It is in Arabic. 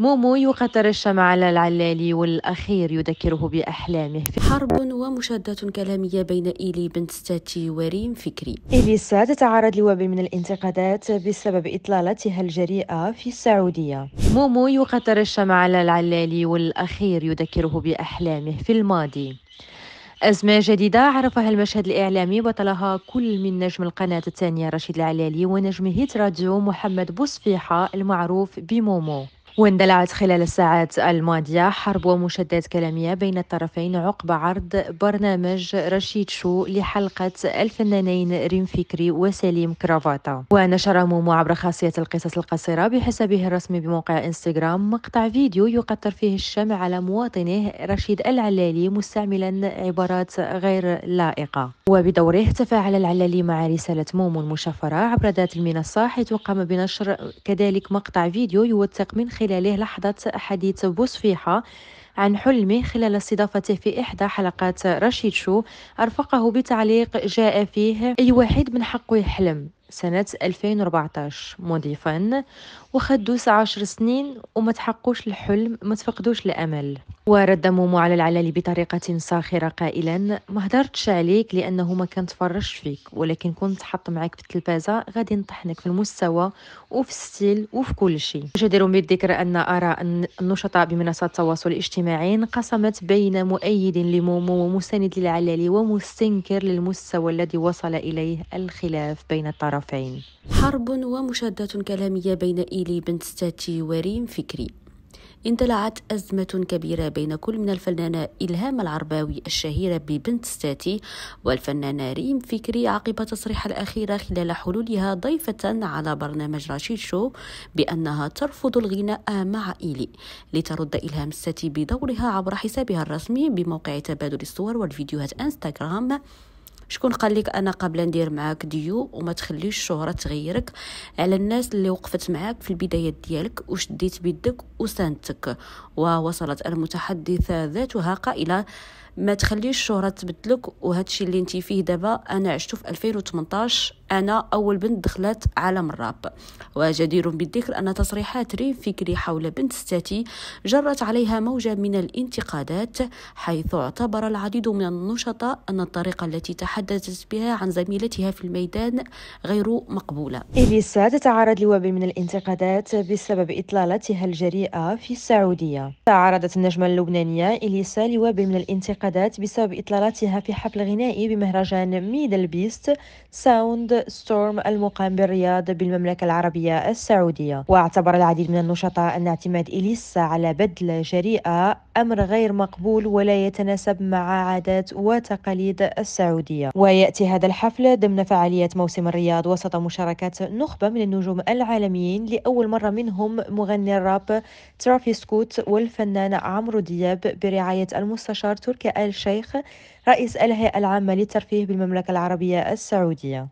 مومو يقطر الشمع على العلالي والأخير يذكره بأحلامه في حرب ومشادات كلامية بين إيلي بنت ستاتي وريم فكري إليسا تتعرض لوبل من الانتقادات بسبب إطلالتها الجريئة في السعودية مومو يقطر الشمع على العلالي والأخير يذكره بأحلامه في الماضي أزمة جديدة عرفها المشهد الإعلامي بطلها كل من نجم القناة الثانية رشيد العلالي ونجم هيت راديو محمد بوصفيحة المعروف بمومو واندلعت خلال الساعات الماضية حرب ومشادات كلامية بين الطرفين عقب عرض برنامج رشيد شو لحلقة الفنانين ريم فكري وسليم كرافاتا ونشر مومو عبر خاصية القصص القصيرة بحسابه الرسمي بموقع انستغرام مقطع فيديو يقطر فيه الشمع على مواطنه رشيد العلالي مستعملا عبارات غير لائقة وبدوره تفاعل العلالي مع رسالة مومو المشفرة عبر ذات المنصة حيث قام بنشر كذلك مقطع فيديو يوثق من خلال خلاله لحظة حديث بوصفيحة عن حلمه خلال استضافته في إحدى حلقات رشيد شو أرفقه بتعليق جاء فيه أي واحد من حقه يحلم سنة 2014 مضيفا وخد دوس عشر سنين وما تحقوش الحلم ما تفقدوش الأمل ورد مومو على العلالي بطريقة ساخرة قائلا ما هدرتش عليك لأنه ما كان تفرش فيك ولكن كنت حط معاك في التلفازة غادي نطحنك في المستوى وفي الستيل وفي كل شيء جدير بالذكر أن أرى النشطاء بمنصات التواصل الاجتماعي انقسمت بين مؤيد لمومو ومساند للعلالي ومستنكر للمستوى الذي وصل إليه الخلاف بين الطرفين الطرفين حرب ومشادات كلامية بين إيلي بنت ستاتي وريم فكري اندلعت أزمة كبيرة بين كل من الفنانة إلهام العرباوي الشهيرة ببنت ستاتي والفنانة ريم فكري عقب تصريح الأخيرة خلال حلولها ضيفة على برنامج راشيد شو بأنها ترفض الغناء مع إيلي لترد إلهام ستاتي بدورها عبر حسابها الرسمي بموقع تبادل الصور والفيديوهات انستغرام شكون قال لك انا قابله ندير معاك ديو وما تخليش الشهره تغيرك على الناس اللي وقفت معاك في البدايات ديالك وشديت بيدك وساندتك ووصلت المتحدثه ذاتها قائله ما تخليش الشهره تبدلك الشيء اللي انت فيه دابا انا عشتو في 2018 أنا أول بنت دخلت عالم الراب وجدير بالذكر أن تصريحات ريم فكري حول بنت ستاتي جرت عليها موجة من الانتقادات حيث اعتبر العديد من النشطاء أن الطريقة التي تحدثت بها عن زميلتها في الميدان غير مقبولة إليسا تتعرض لوبل من الانتقادات بسبب إطلالتها الجريئة في السعودية تعرضت النجمة اللبنانية إليسا لوبل من الانتقادات بسبب إطلالتها في حفل غنائي بمهرجان ميدل بيست ساوند ستورم المقام بالرياض بالمملكة العربية السعودية واعتبر العديد من النشطاء أن اعتماد إليسا على بدلة جريئة أمر غير مقبول ولا يتناسب مع عادات وتقاليد السعودية ويأتي هذا الحفل ضمن فعالية موسم الرياض وسط مشاركة نخبة من النجوم العالميين لأول مرة منهم مغني الراب ترافي سكوت والفنان عمرو دياب برعاية المستشار تركي آل شيخ رئيس الهيئة العامة للترفيه بالمملكة العربية السعودية